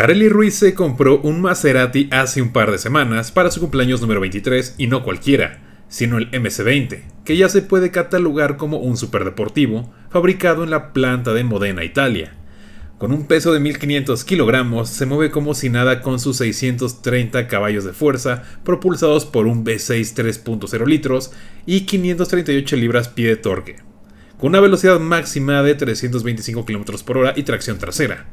Carelli Ruiz se compró un Maserati hace un par de semanas para su cumpleaños número 23 y no cualquiera, sino el MC20, que ya se puede catalogar como un superdeportivo fabricado en la planta de Modena, Italia. Con un peso de 1500 kilogramos, se mueve como si nada con sus 630 caballos de fuerza, propulsados por un V6 3.0 litros y 538 libras-pie de torque, con una velocidad máxima de 325 km por hora y tracción trasera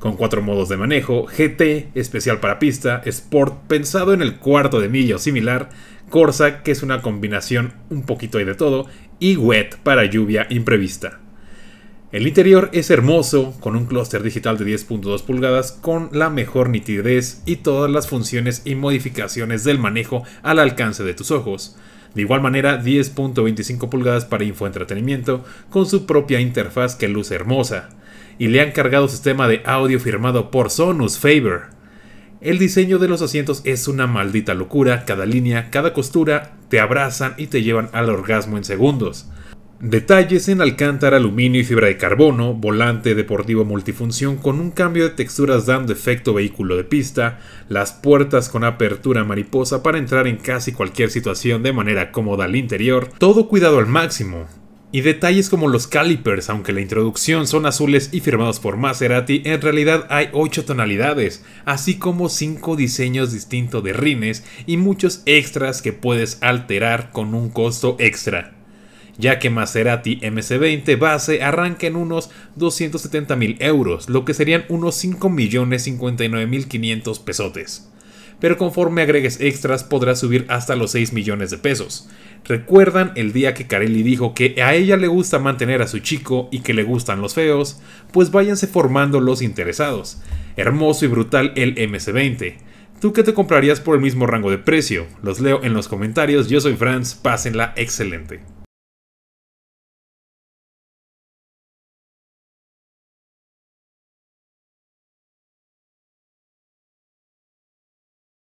con cuatro modos de manejo, GT, especial para pista, Sport, pensado en el cuarto de milla o similar, Corsa, que es una combinación un poquito de todo, y Wet para lluvia imprevista. El interior es hermoso, con un clúster digital de 10.2 pulgadas, con la mejor nitidez y todas las funciones y modificaciones del manejo al alcance de tus ojos. De igual manera, 10.25 pulgadas para infoentretenimiento, con su propia interfaz que luce hermosa. Y le han cargado sistema de audio firmado por Sonus Faber. El diseño de los asientos es una maldita locura, cada línea, cada costura te abrazan y te llevan al orgasmo en segundos. Detalles en alcántara, aluminio y fibra de carbono, volante deportivo multifunción con un cambio de texturas dando efecto vehículo de pista, las puertas con apertura mariposa para entrar en casi cualquier situación de manera cómoda al interior, todo cuidado al máximo, y detalles como los calipers, aunque la introducción son azules y firmados por Maserati, en realidad hay 8 tonalidades, así como 5 diseños distintos de rines y muchos extras que puedes alterar con un costo extra ya que Maserati MC20 base arranca en unos 270 mil euros, lo que serían unos millones 500 pesotes. Pero conforme agregues extras podrás subir hasta los 6 millones de pesos. ¿Recuerdan el día que Carelli dijo que a ella le gusta mantener a su chico y que le gustan los feos? Pues váyanse formando los interesados. Hermoso y brutal el MC20. ¿Tú qué te comprarías por el mismo rango de precio? Los leo en los comentarios. Yo soy Franz, pásenla excelente.